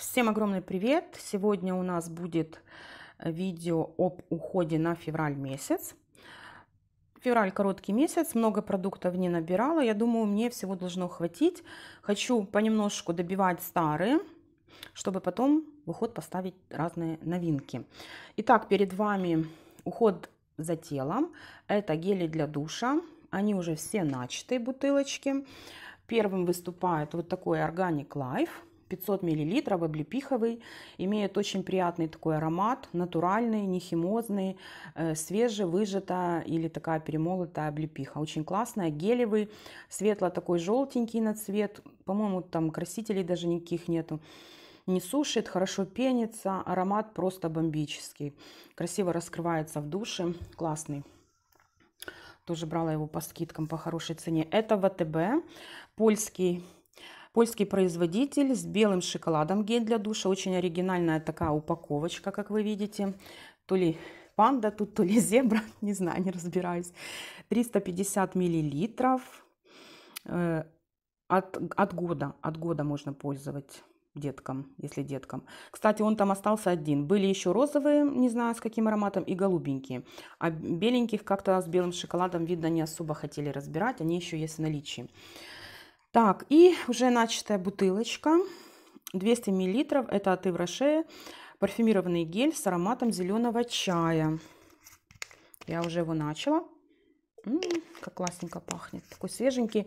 Всем огромный привет! Сегодня у нас будет э, видео об уходе на февраль месяц. Февраль короткий месяц, много продуктов не набирала. Я думаю, мне всего должно хватить. Хочу понемножку добивать старые, чтобы потом в уход поставить разные новинки. Итак, перед вами уход за телом. Это гели для душа. Они уже все начатые бутылочки. Первым выступает вот такой Organic Life 500 мл облепиховый, имеет очень приятный такой аромат, натуральный, не химозный, э, свежевыжатая или такая перемолотая облепиха. Очень классная, гелевый, светло такой желтенький на цвет, по-моему, там красителей даже никаких нету. Не сушит, хорошо пенится, аромат просто бомбический. Красиво раскрывается в душе, классный. Тоже брала его по скидкам по хорошей цене. Это ВТБ, польский Польский производитель с белым шоколадом гель для душа. Очень оригинальная такая упаковочка, как вы видите. То ли панда тут, то ли зебра, не знаю, не разбираюсь. 350 миллилитров. Э, от, от года, от года можно пользовать деткам, если деткам. Кстати, он там остался один. Были еще розовые, не знаю с каким ароматом, и голубенькие. А беленьких как-то с белым шоколадом, видно, не особо хотели разбирать. Они еще есть в наличии. Так, и уже начатая бутылочка. 200 мл. Это от Ивроше. Парфюмированный гель с ароматом зеленого чая. Я уже его начала. М -м как классненько пахнет. Такой свеженький.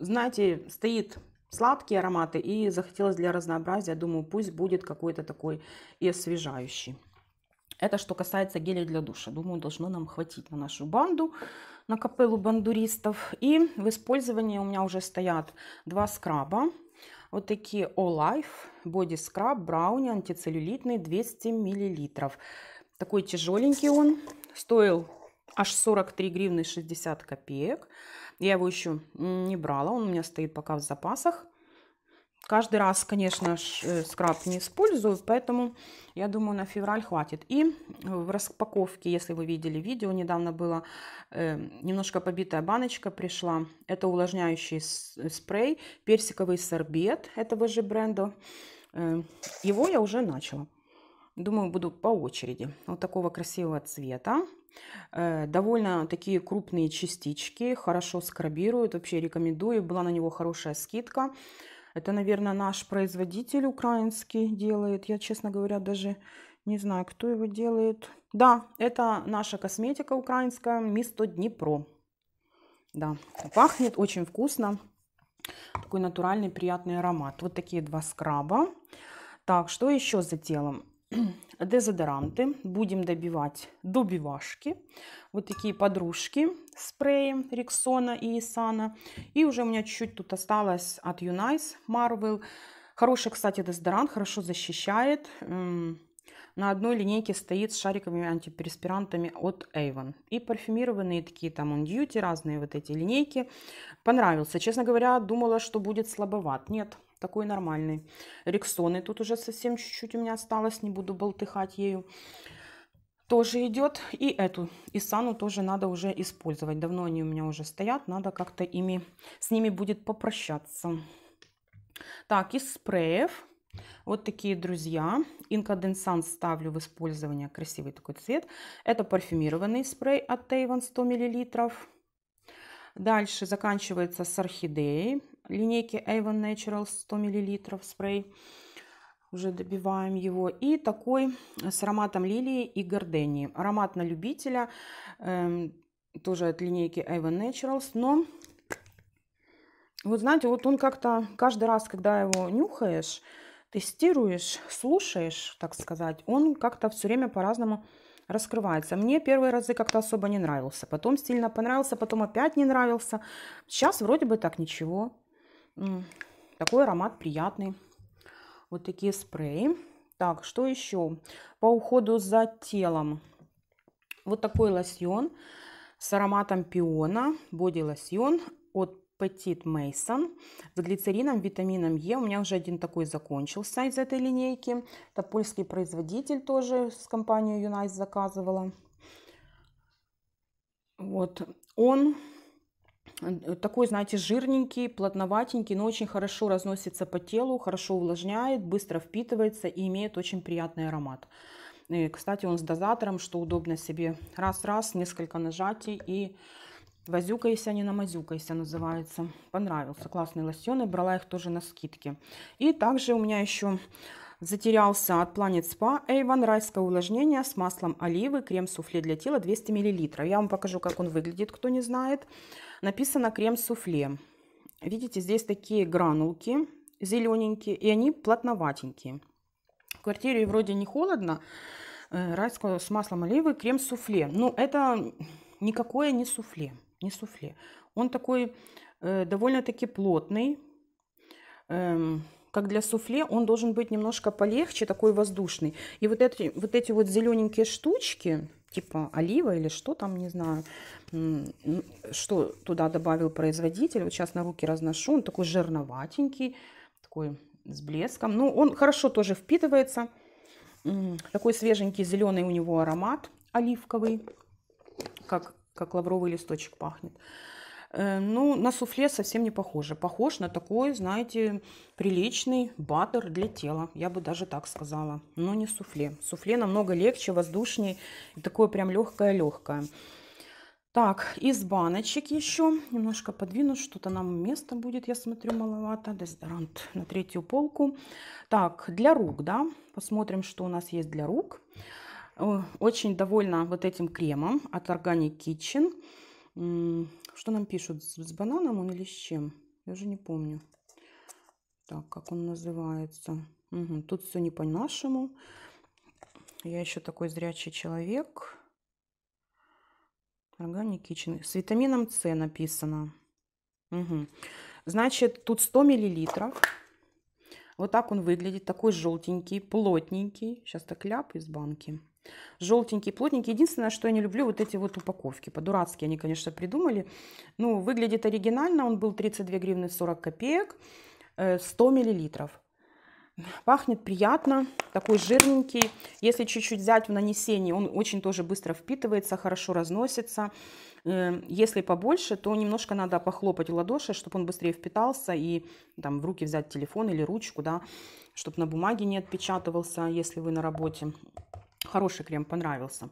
Знаете, стоит сладкие ароматы. И захотелось для разнообразия. Думаю, пусть будет какой-то такой и освежающий. Это что касается геля для душа. Думаю, должно нам хватить на нашу банду на у бандуристов. И в использовании у меня уже стоят два скраба. Вот такие All Life Body Scrub Brownie антицеллюлитный 200 мл. Такой тяжеленький он. Стоил аж 43 гривны 60 копеек. Я его еще не брала, он у меня стоит пока в запасах. Каждый раз, конечно, э, скраб не использую, поэтому, я думаю, на февраль хватит. И в распаковке, если вы видели видео, недавно была э, немножко побитая баночка пришла. Это увлажняющий спрей, персиковый сорбет этого же бренда. Э, его я уже начала. Думаю, буду по очереди. Вот такого красивого цвета. Э, довольно такие крупные частички, хорошо скрабируют, вообще рекомендую. Была на него хорошая скидка. Это, наверное, наш производитель украинский делает. Я, честно говоря, даже не знаю, кто его делает. Да, это наша косметика украинская, Мисто Днепро. Да, пахнет очень вкусно. Такой натуральный приятный аромат. Вот такие два скраба. Так, что еще за телом? дезодоранты. Будем добивать добивашки. Вот такие подружки спреи Рексона и Исана. И уже у меня чуть-чуть тут осталось от Юнайс Marvel. Хороший, кстати, дезодорант, хорошо защищает. На одной линейке стоит с шариковыми антиперспирантами от Avon. И парфюмированные такие там on duty, разные вот эти линейки. Понравился. Честно говоря, думала, что будет слабоват. Нет, такой нормальный. Рексоны тут уже совсем чуть-чуть у меня осталось, не буду болтыхать ею. Тоже идет. И эту, и сану тоже надо уже использовать. Давно они у меня уже стоят, надо как-то ими, с ними будет попрощаться. Так, из спреев. Вот такие, друзья. Инкаденсант ставлю в использование. Красивый такой цвет. Это парфюмированный спрей от Тейван 100 мл. Дальше заканчивается с орхидеей линейки Avon Natural 100 мл спрей. Уже добиваем его. И такой э, с ароматом лилии и гордении. Аромат на любителя. Эм, тоже от линейки Avon Naturals. Но вот знаете, вот он как-то каждый раз, когда его нюхаешь, тестируешь, слушаешь, так сказать, он как-то все время по-разному раскрывается. Мне первые разы как-то особо не нравился, потом сильно понравился, потом опять не нравился. Сейчас вроде бы так ничего. Такой аромат приятный. Вот такие спреи. Так, что еще? По уходу за телом. Вот такой лосьон с ароматом пиона. Боди-лосьон от Petit Mason с глицерином, витамином Е. У меня уже один такой закончился из этой линейки. Это польский производитель тоже с компанией Юнайс заказывала. Вот он Э, такой, знаете, жирненький, плотноватенький, но очень хорошо разносится по телу, хорошо увлажняет, быстро впитывается и имеет очень приятный аромат. И, э, кстати, он с дозатором, что удобно себе раз-раз, несколько нажатий и Возюкайся, а не намазюкайся называется. Понравился. Классные лосьоны. Брала их тоже на скидке. И также у меня еще затерялся от Planet Spa Avon райское увлажнение с маслом оливы, крем-суфле для тела 200 мл. Я вам покажу, как он выглядит, кто не знает написано крем-суфле. Видите, здесь такие гранулки зелененькие, и они плотноватенькие. В квартире вроде не холодно, э, райского с маслом оливы крем-суфле. Ну, это никакое не суфле, не суфле. Он такой э, довольно-таки плотный. Эм, как для суфле, он должен быть немножко полегче, такой воздушный. И вот эти вот, эти вот зелененькие штучки, типа олива или что там, не знаю, что туда добавил производитель. Вот сейчас на руки разношу, он такой жирноватенький, такой с блеском. Ну, он хорошо тоже впитывается. Такой свеженький зеленый у него аромат оливковый, как, как лавровый листочек пахнет. Э, ну, на суфле совсем не похоже. Похож на такой, знаете, приличный баттер для тела. Я бы даже так сказала. Но не суфле. Суфле намного легче, воздушней. Такое прям легкое-легкое. Так, из баночек еще. Немножко подвину, что-то нам места будет, я смотрю, маловато. Дезодорант на третью полку. Так, для рук, да. Посмотрим, что у нас есть для рук. Э, очень довольна вот этим кремом от Organic Kitchen что нам пишут? С бананом он или с чем? Я уже не помню. Так, как он называется? Угу, тут все не по-нашему. Я еще такой зрячий человек. Органик С витамином С написано. Угу. Значит, тут 100 миллилитров. Вот так он выглядит. Такой желтенький, плотненький. Сейчас так ляп из банки. Желтенький, плотненький. Единственное, что я не люблю, вот эти вот упаковки. По-дурацки они, конечно, придумали. Ну, выглядит оригинально. Он был 32 гривны 40 копеек, 100 э, миллилитров. Пахнет приятно, такой жирненький. Если чуть-чуть взять в нанесении, он очень тоже быстро впитывается, хорошо разносится. Э, если побольше, то немножко надо похлопать в ладоши, чтобы он быстрее впитался и там в руки взять телефон или ручку, да, чтобы на бумаге не отпечатывался, если вы на работе. Хороший крем, понравился.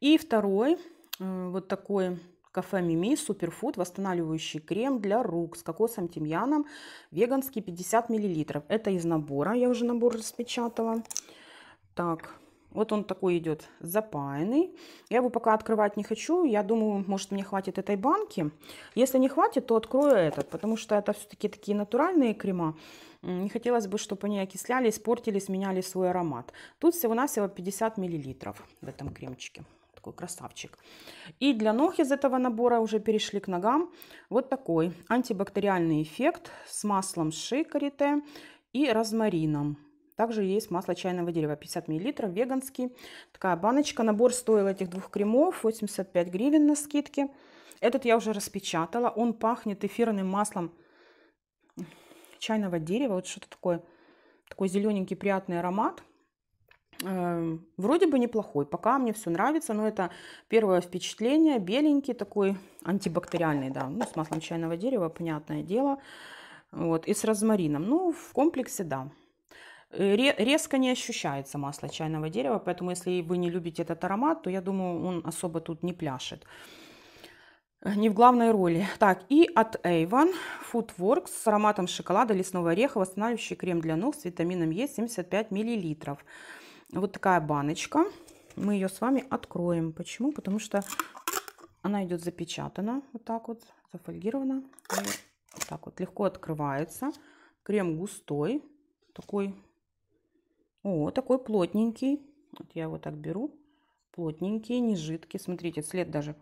И второй, э, вот такой кафе Мими Суперфуд восстанавливающий крем для рук с кокосом, тимьяном, веганский 50 мл. Это из набора, я уже набор распечатала. Так, вот он такой идет запаянный. Я его пока открывать не хочу. Я думаю, может, мне хватит этой банки. Если не хватит, то открою этот, потому что это все-таки такие натуральные крема. Не хотелось бы, чтобы они окисляли, испортились, меняли свой аромат. Тут всего-навсего 50 мл в этом кремчике. Такой красавчик. И для ног из этого набора уже перешли к ногам. Вот такой антибактериальный эффект с маслом ши карите и розмарином. Также есть масло чайного дерева 50 мл, веганский. Такая баночка. Набор стоил этих двух кремов 85 гривен на скидке. Этот я уже распечатала. Он пахнет эфирным маслом чайного дерева. Вот что-то такое. Такой зелененький приятный аромат. Эм, вроде бы неплохой, пока мне все нравится, но это первое впечатление, беленький такой, антибактериальный, да, ну, с маслом чайного дерева, понятное дело, вот, и с розмарином, ну, в комплексе, да, Э, резко не ощущается масло чайного дерева, поэтому если вы не любите этот аромат, то я думаю, он особо тут не пляшет. Э, не в главной роли. Так, и от Avon Foodworks с ароматом шоколада, лесного ореха, восстанавливающий крем для ног с витамином Е 75 мл. Вот такая баночка. Мы ее с вами откроем. Почему? Потому что она идет запечатана, вот так вот, зафольгирована. Вот так вот легко открывается. Крем густой, такой о, такой плотненький. Вот я его так беру. Плотненький, не жидкий. Смотрите, след даже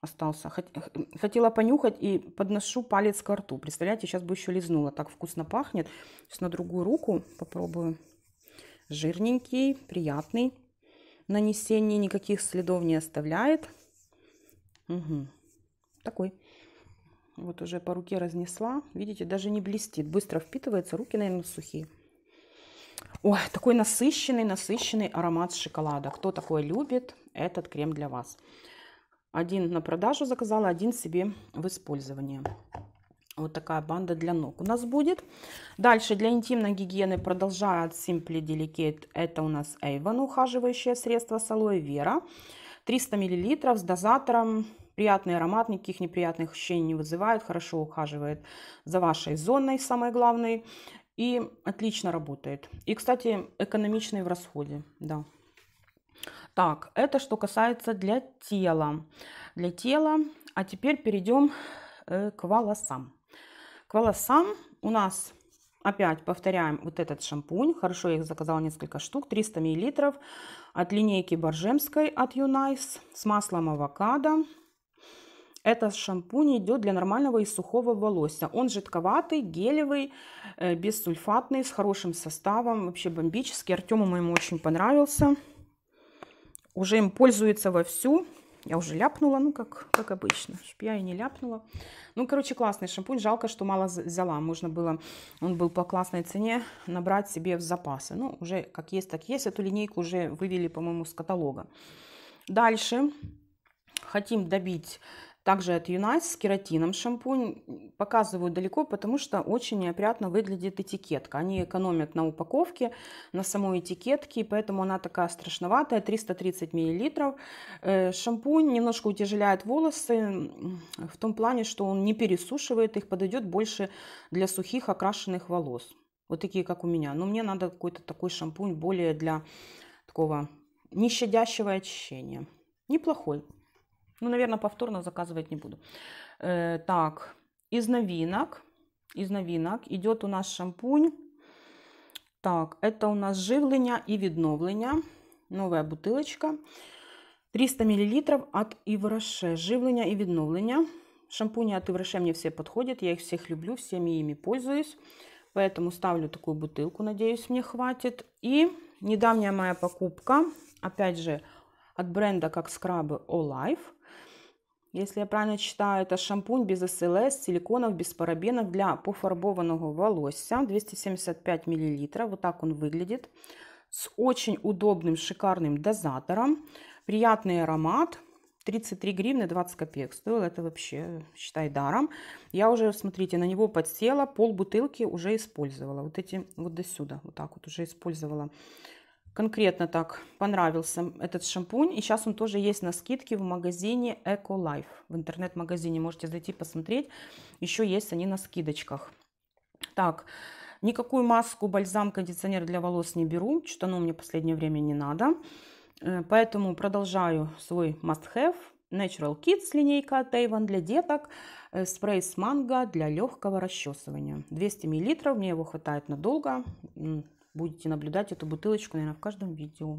остался. Хотела понюхать и подношу палец к рту. Представляете, сейчас бы еще лизнула. Так вкусно пахнет. Сейчас на другую руку попробую. Жирненький, приятный. Нанесение никаких следов не оставляет. Угу. Такой. Вот уже по руке разнесла. Видите, даже не блестит. Быстро впитывается. Руки, наверное, сухие. Ой, такой насыщенный, насыщенный аромат шоколада. Кто такой любит, этот крем для вас. Один на продажу заказала, один себе в использование. Вот такая банда для ног у нас будет. Дальше для интимной гигиены продолжает Simply Delicate. Это у нас Avon ухаживающее средство с алоэ вера. 300 мл с дозатором. Приятный аромат, никаких неприятных ощущений не вызывает. Хорошо ухаживает за вашей зоной, самое главное. И отлично работает. И, кстати, экономичный в расходе, да. Так, это что касается для тела. Для тела. А теперь перейдем э, к волосам. К волосам у нас опять повторяем вот этот шампунь. Хорошо, я их заказала несколько штук. 300 мл от линейки Боржемской от Юнайс с маслом авокадо. Это шампунь идет для нормального и сухого волоса. Он жидковатый, гелевый, э, бессульфатный, с хорошим составом. Вообще бомбический. Артему моему очень понравился. Уже им пользуется вовсю. Я уже ляпнула, ну, как, как обычно, чтоб я и не ляпнула. Ну, короче, классный шампунь. Жалко, что мало взяла. Можно было, он был по классной цене, набрать себе в запасы. Ну, уже как есть, так есть. Эту линейку уже вывели, по-моему, с каталога. Дальше хотим добить также от Unice с кератином шампунь. Показываю далеко, потому что очень неопрятно выглядит этикетка. Они экономят на упаковке, на самой этикетке, поэтому она такая страшноватая, 330 мл. Э, шампунь немножко утяжеляет волосы в том плане, что он не пересушивает их, подойдет больше для сухих окрашенных волос. Вот такие, как у меня. Но мне надо какой-то такой шампунь более для такого нещадящего очищения. Неплохой. Ну, наверное, повторно заказывать не буду. Э, так, из новинок. Из новинок идет у нас шампунь. Так, это у нас живлення и відновлення. Новая бутылочка. 300 мл от Ивраше. Живлення и відновлення. Шампуни от Ивраше мне все подходят. Я их всех люблю, всеми ими пользуюсь. Поэтому ставлю такую бутылку. Надеюсь, мне хватит. И недавняя моя покупка. Опять же, от бренда как скрабы All Life. Если я правильно читаю, это шампунь без СЛС, силиконов, без парабенов для пофарбованного волоса. 275 мл. Вот так он выглядит. С очень удобным, шикарным дозатором. Приятный аромат. 33 гривны 20 копеек стоил. Это вообще, считай, даром. Я уже, смотрите, на него подсела. Пол бутылки уже использовала. Вот эти вот до сюда. Вот так вот уже использовала конкретно так понравился этот шампунь. И сейчас он тоже есть на скидке в магазине Ecolife. В интернет-магазине можете зайти посмотреть. Еще есть они на скидочках. Так, никакую маску, бальзам, кондиционер для волос не беру. Что-то оно мне в последнее время не надо. Э, поэтому продолжаю свой must-have. Natural Kids линейка от Avon для деток. Э, спрей с манго для легкого расчесывания. 200 мл, мне его хватает надолго будете наблюдать эту бутылочку, наверное, в каждом видео.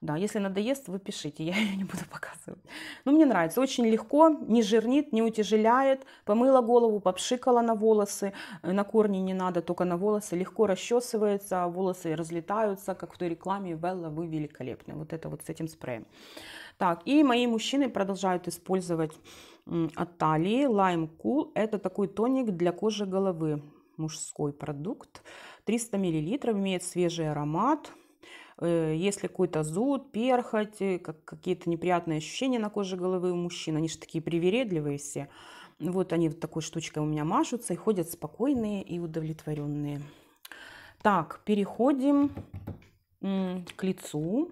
Да, если надоест, вы пишите, я ее не буду показывать. Но ну, мне нравится, очень легко, не жирнит, не утяжеляет. Помыла голову, попшикала на волосы, э, на корни не надо, только на волосы. Легко расчесывается, волосы разлетаются, как в той рекламе Велла, вы великолепны. Вот это вот с этим спреем. Так, и мои мужчины продолжают использовать от талии Lime Cool. Это такой тоник для кожи головы, мужской продукт. 300 мл, имеет свежий аромат. Э, Если какой-то зуд, перхоть, э, какие-то неприятные ощущения на коже головы у мужчин, они же такие привередливые все. Вот они вот такой штучкой у меня мажутся и ходят спокойные и удовлетворенные. Так, переходим к лицу.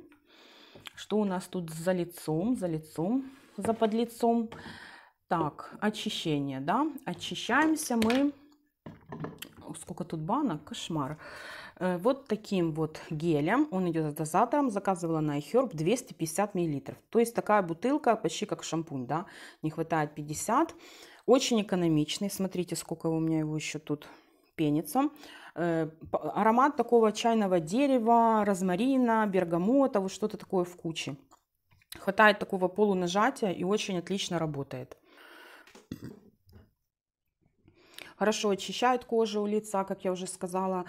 Что у нас тут за лицом, за лицом, за подлицом? Так, очищение, да? Очищаемся мы сколько тут банок, кошмар. Э, вот таким вот гелем, он идет с дозатором, заказывала на iHerb 250 мл. То есть такая бутылка почти как шампунь, да, не хватает 50. Очень экономичный, смотрите, сколько у меня его еще тут пенится. Э, аромат такого чайного дерева, розмарина, бергамота, вот что-то такое в куче. Хватает такого полунажатия и очень отлично работает хорошо очищают кожу у лица, как я уже сказала,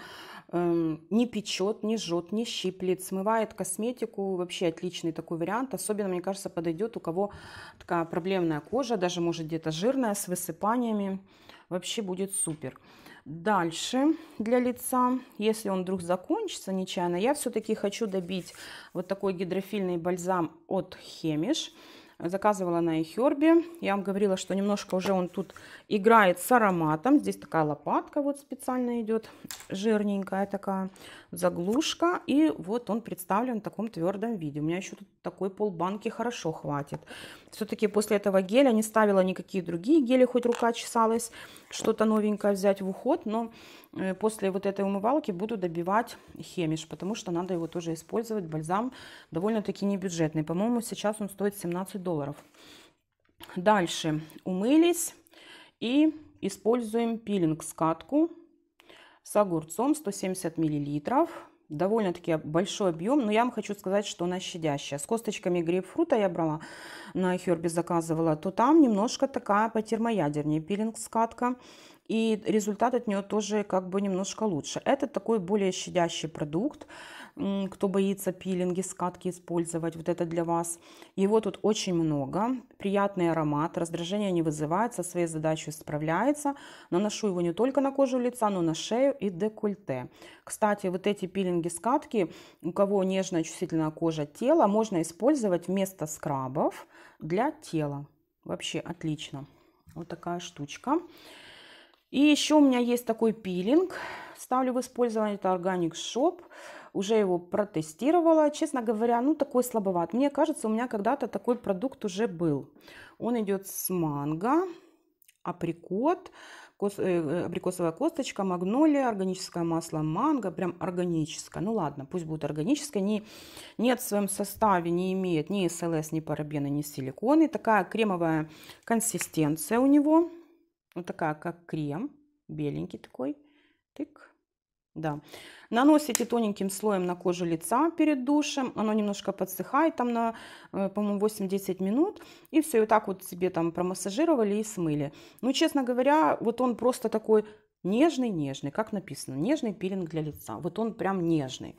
эм, не печет, не жжет, не щиплет, смывает косметику, вообще отличный такой вариант, особенно, мне кажется, подойдет у кого такая проблемная кожа, даже может где-то жирная, с высыпаниями, вообще будет супер. Дальше для лица, если он вдруг закончится нечаянно, я все-таки хочу добить вот такой гидрофильный бальзам от Хемиш. Хемиш. Заказывала на Эхербе. Я вам говорила, что немножко уже он тут играет с ароматом. Здесь такая лопатка вот специально идет, жирненькая такая заглушка. И вот он представлен в таком твердом виде. У меня еще тут такой полбанки хорошо хватит. Все-таки после этого геля не ставила никакие другие гели, хоть рука чесалась что-то новенькое взять в уход. Но Э, после вот этой умывалки буду добивать хемиш, потому что надо его тоже использовать. Бальзам довольно-таки небюджетный. По-моему, сейчас он стоит 17 долларов. Дальше умылись и используем пилинг-скатку с огурцом 170 миллилитров, Довольно-таки большой объем, но я вам хочу сказать, что она щадящая. С косточками грейпфрута я брала на Херби, заказывала, то там немножко такая по термоядернее пилинг-скатка и результат от нее тоже как бы немножко лучше. Это такой более щадящий продукт, кто боится пилинги, скатки использовать, вот это для вас. Его тут очень много, приятный аромат, раздражение не вызывает, со своей задачей справляется. Наношу его не только на кожу лица, но на шею и декольте. Кстати, вот эти пилинги, скатки, у кого нежная чувствительная кожа тела, можно использовать вместо скрабов для тела. Вообще отлично. Вот такая штучка. И еще у меня есть такой пилинг, ставлю в использование, это Organic Shop. Уже его протестировала, честно говоря, ну такой слабоват. Мне кажется, у меня когда-то такой продукт уже был. Он идет с манго, априкот, кос, э, э, абрикосовая косточка, магнолия, органическое масло манго, прям органическое. Ну ладно, пусть будет органическое. Не, нет в своем составе, не имеет ни СЛС, ни парабена, ни силиконы. Такая кремовая консистенция у него. Вот такая, как крем, беленький такой. Тык. Да. Наносите тоненьким слоем на кожу лица перед душем. Оно немножко подсыхает там на, э, по-моему, 8-10 минут. И все, и вот так вот себе там промассажировали и смыли. Ну, честно говоря, вот он просто такой нежный-нежный, как написано, нежный пилинг для лица. Вот он прям нежный.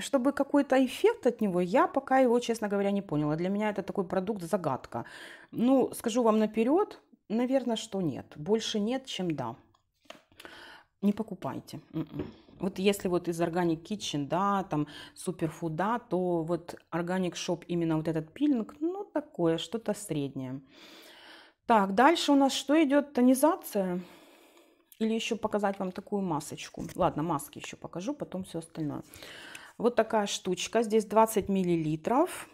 Чтобы какой-то эффект от него, я пока его, честно говоря, не поняла. Для меня это такой продукт-загадка. Ну, скажу вам наперед, Наверное, что нет. Больше нет, чем да. Не покупайте. М-м. Вот если вот из органик Kitchen, да, там суперфуда, то вот органик шоп именно вот этот пилинг, ну, такое, что-то среднее. Так, дальше у нас что идет? Тонизация. Или еще показать вам такую масочку. Ладно, маски еще покажу, потом все остальное. Вот такая штучка. Здесь 20 миллилитров.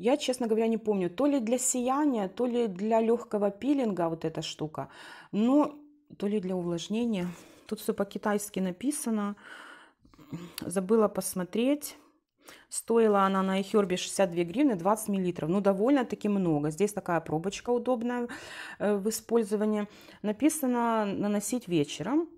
Я, честно говоря, не помню, то ли для сияния, то ли для легкого пилинга вот эта штука, но то ли для увлажнения. Тут все по-китайски написано. Забыла посмотреть. Стоила она на Эхербе 62 гривны 20 миллилитров. Ну, довольно-таки много. Здесь такая пробочка удобная э, в использовании. Написано наносить вечером.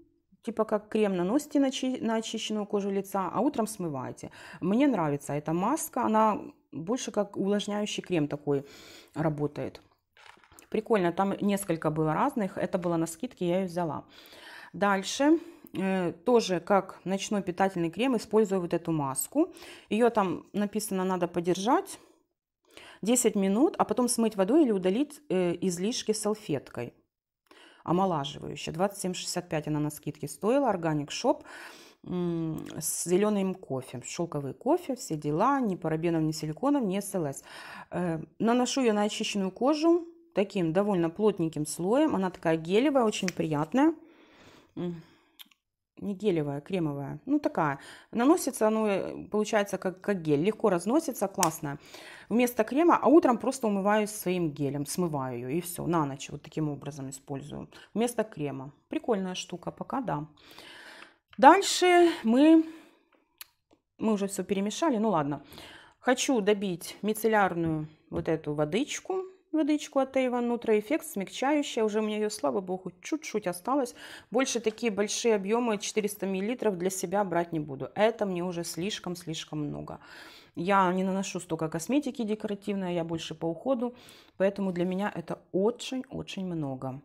Типа как крем наносите на очищенную кожу лица, а утром смываете. Мне нравится эта маска. Она больше как увлажняющий крем такой работает. Прикольно, там несколько было разных, это было на скидке, я ее взяла. Дальше э, тоже как ночной питательный крем использую вот эту маску. Ее там написано надо подержать 10 минут, а потом смыть водой или удалить э, излишки салфеткой. Омолаживающая. 27,65 она на скидке стоила. Органик Shop с зеленым кофе, шелковый кофе, все дела, ни парабенов, ни силиконов, ни СЛС. Э, наношу я на очищенную кожу таким довольно плотненьким слоем. Она такая гелевая, очень приятная. Не гелевая, а кремовая. Ну, такая. Наносится оно, э, получается, как, как гель. Легко разносится, классно. Вместо крема, а утром просто умываюсь своим гелем. Смываю ее и все. На ночь вот таким образом использую. Вместо крема. Прикольная штука пока, да. Дальше мы, мы уже все перемешали, ну ладно. Хочу добить мицеллярную вот эту водичку, водичку от Avon Nutra Effect, смягчающая. Уже у меня ее, слава богу, чуть-чуть осталось. Больше такие большие объемы, 400 мл, для себя брать не буду. Это мне уже слишком-слишком много. Я не наношу столько косметики декоративной, я больше по уходу. Поэтому для меня это очень-очень много.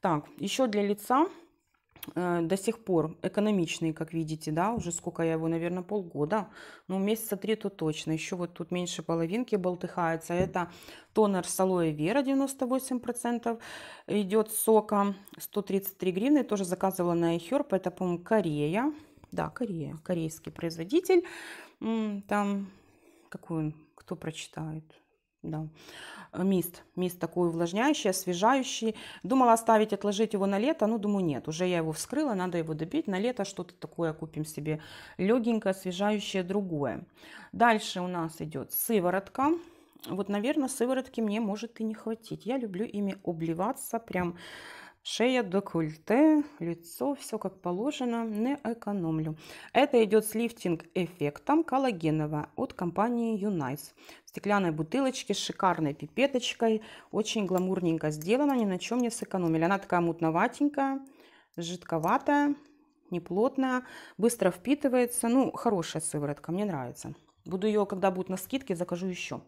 Так, еще для лица Э, до сих пор экономичный, как видите, да, уже сколько я его, наверное, полгода, ну, месяца три то точно, еще вот тут меньше половинки болтыхается, это тонер с алоэ вера 98% идет сока, 133 гривны, тоже заказывала на Эхерп, это, по-моему, Корея, да, Корея, корейский производитель, там, какой он, кто прочитает, да. Э, мист. Мист такой увлажняющий, освежающий. Думала оставить, отложить его на лето, ну думаю, нет. Уже я его вскрыла, надо его добить. На лето что-то такое купим себе легенькое, освежающее, другое. Дальше у нас идет сыворотка. Вот, наверное, сыворотки мне может и не хватить. Я люблю ими обливаться прям Шея декольте, лицо, все как положено, не экономлю. Это идет с лифтинг-эффектом коллагенового от компании Unice. В стеклянной бутылочке с шикарной пипеточкой, очень гламурненько сделано. ни на чем не сэкономили. Она такая мутноватенькая, жидковатая, неплотная, быстро впитывается. Ну, хорошая сыворотка, мне нравится. Буду ее, когда будет на скидке, закажу еще.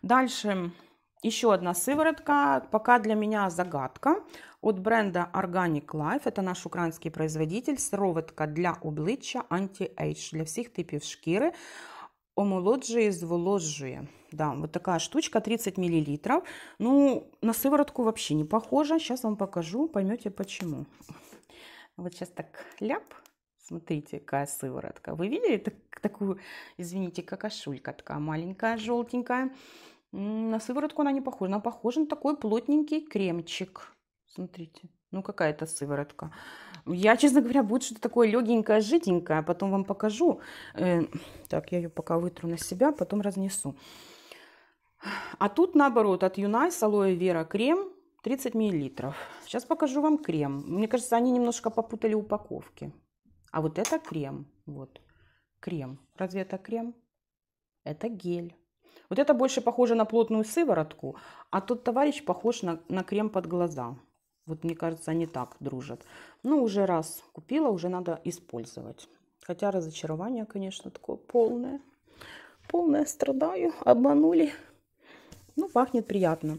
Дальше еще одна сыворотка, пока для меня загадка, от бренда Organic Life, это наш украинский производитель, сироватка для обличчя Anti-Age, для всех типов шкіри, омолоджує, зволожує. Да, вот такая штучка, 30 мл. Ну, на сыворотку вообще не похожа. сейчас вам покажу, поймете почему. Вот сейчас так ляп, Смотрите, какая сыворотка. Вы видели так, такую, извините, какашулька такая маленькая, желтенькая. На сыворотку она не похожа. Она похожа на такой плотненький кремчик. Смотрите. Ну, какая-то сыворотка. Я, честно говоря, будет что-то такое легенькое, жиденькое. А потом вам покажу. Э, так, я ее пока вытру на себя, потом разнесу. А тут, наоборот, от Юнай алоэ вера крем 30 мл. Сейчас покажу вам крем. Мне кажется, они немножко попутали упаковки. А вот это крем. Вот. Крем. Разве это крем? Это гель. Вот это больше похоже на плотную сыворотку, а тот товарищ похож на, на крем под глаза. Вот мне кажется, они так дружат. Ну, уже раз купила, уже надо использовать. Хотя разочарование, конечно, такое полное. Полное страдаю, обманули. Ну, пахнет приятно.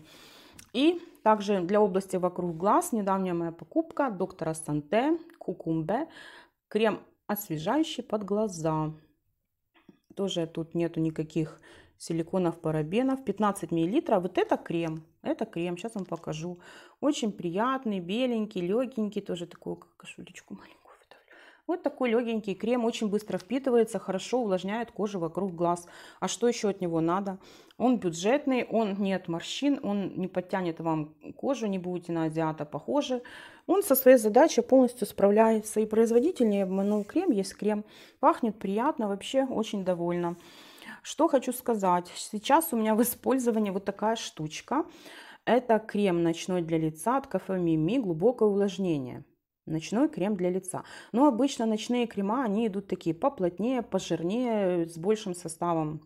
И также для области вокруг глаз недавняя моя покупка доктора Санте Кукумбе. Крем освежающий под глаза. Тоже тут нету никаких силиконов, парабенов, 15 миллилитров. Вот это крем, это крем, сейчас вам покажу. Очень приятный, беленький, легенький, тоже такую кошелечку маленькую выдавлю. Вот такой легенький крем, очень быстро впитывается, хорошо увлажняет кожу вокруг глаз. А что еще от него надо? Он бюджетный, он нет морщин, он не подтянет вам кожу, не будете на азиата похожи. Он со своей задачей полностью справляется. И производитель не ну, обманул крем, есть крем. Пахнет приятно, вообще очень довольна. Что хочу сказать. Сейчас у меня в использовании вот такая штучка. Это крем ночной для лица от Cafe Mimi «Глубокое увлажнение». Ночной крем для лица. Но обычно ночные крема, они идут такие поплотнее, пожирнее, с большим составом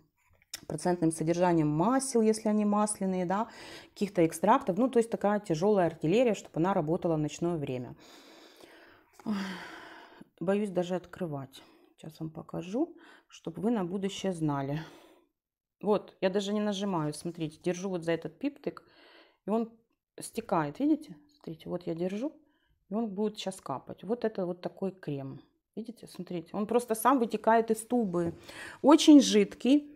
процентным содержанием масел, если они масляные, да, каких-то экстрактов. Ну, то есть такая тяжелая артиллерия, чтобы она работала ночное время. Боюсь даже открывать. Сейчас вам покажу чтобы вы на будущее знали. Вот, я даже не нажимаю, смотрите, держу вот за этот пиптик, и он стекает, видите? Смотрите, вот я держу, и он будет сейчас капать. Вот это вот такой крем. Видите, смотрите, он просто сам вытекает из тубы. Очень жидкий.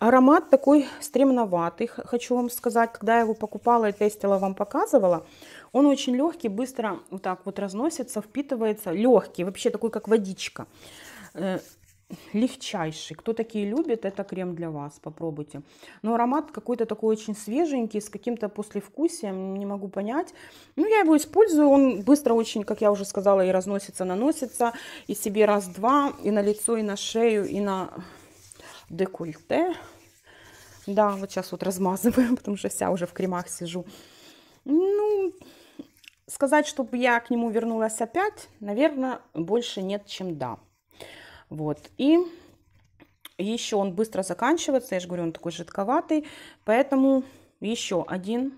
Аромат такой стремноватый, хочу вам сказать. Когда я его покупала и тестила, вам показывала. Он очень легкий, быстро вот так вот разносится, впитывается. Легкий, вообще такой, как водичка. Э, легчайший. Кто такие любит, это крем для вас, попробуйте. Но аромат какой-то такой очень свеженький, с каким-то послевкусием, не могу понять. Ну, я его использую, он быстро очень, как я уже сказала, и разносится, наносится, и себе раз-два, и на лицо, и на шею, и на декольте. Да, вот сейчас вот размазываю, потому что вся уже в кремах сижу. Ну, сказать, чтобы я к нему вернулась опять, наверное, больше нет, чем да. Вот. И еще он быстро заканчивается, я же говорю, он такой жидковатый, поэтому еще один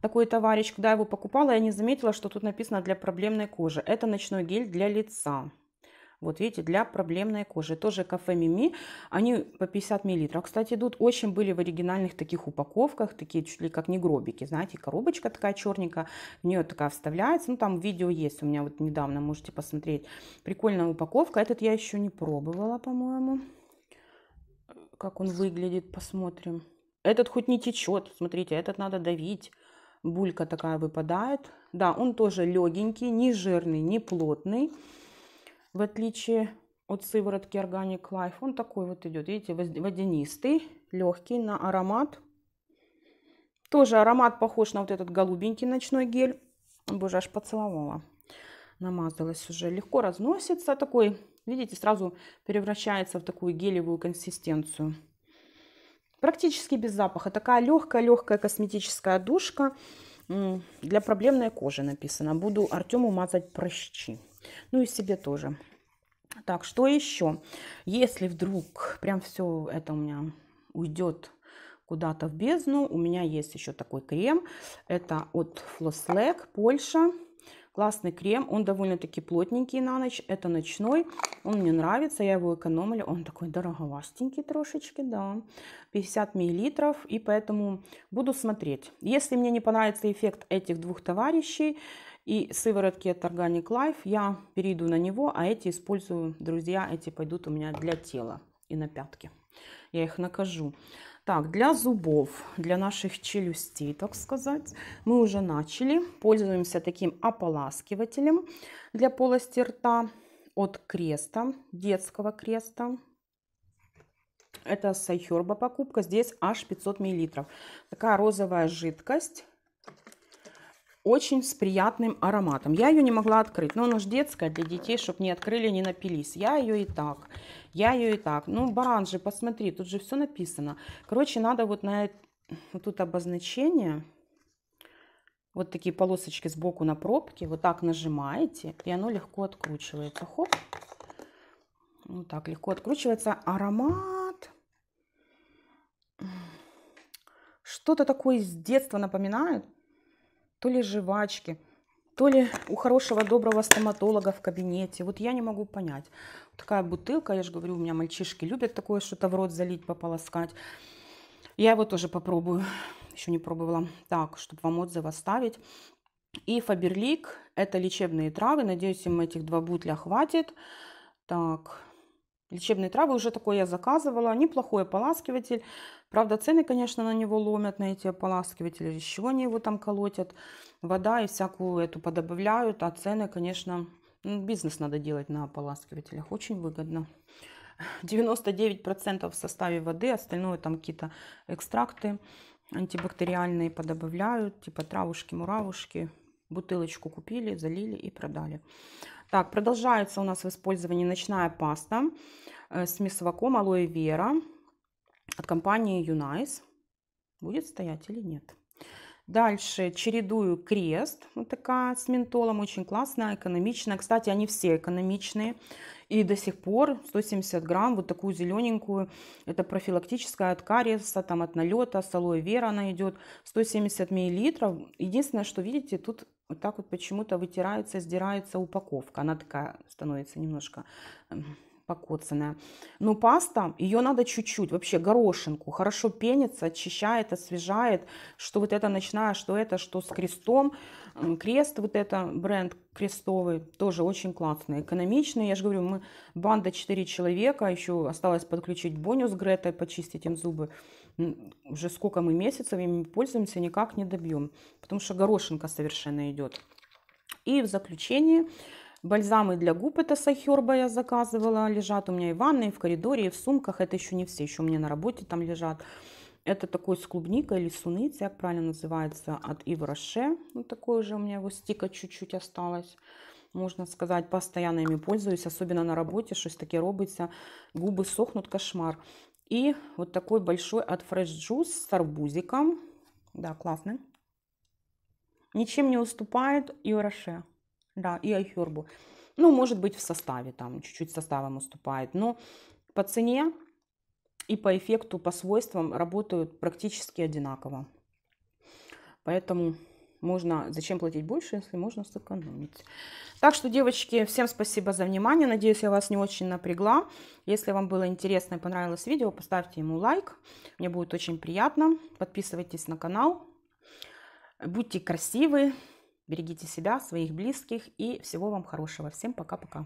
такой товарищ, когда я его покупала, я не заметила, что тут написано для проблемной кожи. Это ночной гель для лица. Вот видите, для проблемной кожи. Тоже кафе Мими. Они по 50 миллилитров. Кстати, идут очень были в оригинальных таких упаковках, такие чуть ли как не гробики. Знаете, коробочка такая черненькая, в нее такая вставляется. Ну, там видео есть у меня вот недавно, можете посмотреть. Прикольная упаковка. Этот я еще не пробовала, по-моему. Как он выглядит, посмотрим. Этот хоть не течет, смотрите, этот надо давить булька такая выпадает. Да, он тоже легенький, не жирный, не плотный. В отличие от сыворотки Organic Life, он такой вот идет, видите, водянистый, легкий на аромат. Тоже аромат похож на вот этот голубенький ночной гель. Боже, аж поцеловала. Намазалась уже. Легко разносится. Такой, видите, сразу превращается в такую гелевую консистенцию. Практически без запаха. Такая легкая-легкая косметическая душка для проблемной кожи написано. Буду Артему мазать прыщи. Ну и себе тоже. Так, что еще? Если вдруг прям все это у меня уйдет куда-то в бездну, у меня есть еще такой крем. Это от Flosslec, Польша. Классный крем, он довольно-таки плотненький на ночь, это ночной, он мне нравится, я его экономлю, он такой дороговастенький трошечки, да, 50 миллилитров, и поэтому буду смотреть. Если мне не понравится эффект этих двух товарищей, и сыворотки от Organic Life я перейду на него, а эти использую, друзья, эти пойдут у меня для тела и на пятки. Я их накажу. Так, для зубов, для наших челюстей, так сказать, мы уже начали. Пользуемся таким ополаскивателем для полости рта от креста, детского креста. Это сайхерба покупка, здесь аж 500 мл. Такая розовая жидкость, очень с приятным ароматом. Я ее не могла открыть, но она же детская для детей, чтобы не открыли, не напились. Я ее и так, я ее и так. Ну, баран же, посмотри, тут же все написано. Короче, надо вот на вот тут обозначение, вот такие полосочки сбоку на пробке, вот так нажимаете, и оно легко откручивается. Хоп, вот так легко откручивается. Аромат что-то такое с детства напоминает то ли жвачки, то ли у хорошего доброго стоматолога в кабинете. Вот я не могу понять. Такая бутылка, я же говорю, у меня мальчишки любят такое что-то в рот залить, пополоскать. Я его тоже попробую. Еще не пробовала. Так, чтобы вам отзыв оставить. И Фаберлик. Это лечебные травы. Надеюсь, им этих два бутля хватит. Так, лечебные травы уже такое я заказывала. Неплохой ополаскиватель. Правда, цены, конечно, на него ломят, на эти ополаскиватели, еще они его там колотят, вода и всякую эту подобавляют, а цены, конечно, бизнес надо делать на ополаскивателях, очень выгодно. 99% в составе воды, остальное там какие-то экстракты антибактериальные подобавляют, типа травушки, муравушки. Бутылочку купили, залили и продали. Так, продолжается у нас в использовании ночная паста э, с мисваком, алоэ вера, от компании Unice. Будет стоять или нет. Дальше чередую крест, вот такая с ментолом, очень классная, экономичная. Кстати, они все экономичные. И до сих пор 170 грамм, вот такую зелененькую, это профилактическая от кариеса, там от налета, с алоэ вера она идет, 170 миллилитров. Единственное, что видите, тут вот так вот почему-то вытирается, сдирается упаковка. Она такая становится немножко эм, покоцанная. Но ну, паста, ее надо чуть-чуть, вообще горошинку, хорошо пенится, очищает, освежает, что вот это ночная, что это, что с крестом. Крест, вот это бренд крестовый, тоже очень классный, экономичный. Я же говорю, мы банда 4 человека, еще осталось подключить Боню с Гретой, почистить им зубы. Уже сколько мы месяцев им пользуемся, никак не добьем, потому что горошинка совершенно идет. И в заключение Бальзамы для губ, это Сахерба я заказывала, лежат у меня и в ванной, и в коридоре, и в сумках. Это еще не все, еще у меня на работе там лежат. Это такой с клубникой или суниц, как правильно называется, от Ивраше. Вот такой же у меня его стика чуть-чуть осталось. Можно сказать, постоянно ими пользуюсь, особенно на работе, что-то такие робиться. Губы сохнут, кошмар. И вот такой большой от Fresh Juice с арбузиком. Да, классный. Ничем не уступает Ивраше да, и Айхербу. Ну, может быть, в составе там, чуть-чуть составом уступает. Но по цене и по эффекту, по свойствам работают практически одинаково. Поэтому можно, зачем платить больше, если можно сэкономить. Так что, девочки, всем спасибо за внимание. Надеюсь, я вас не очень напрягла. Если вам было интересно и понравилось видео, поставьте ему лайк. Мне будет очень приятно. Подписывайтесь на канал. Будьте красивы. Берегите себя, своих близких и всего вам хорошего. Всем пока-пока.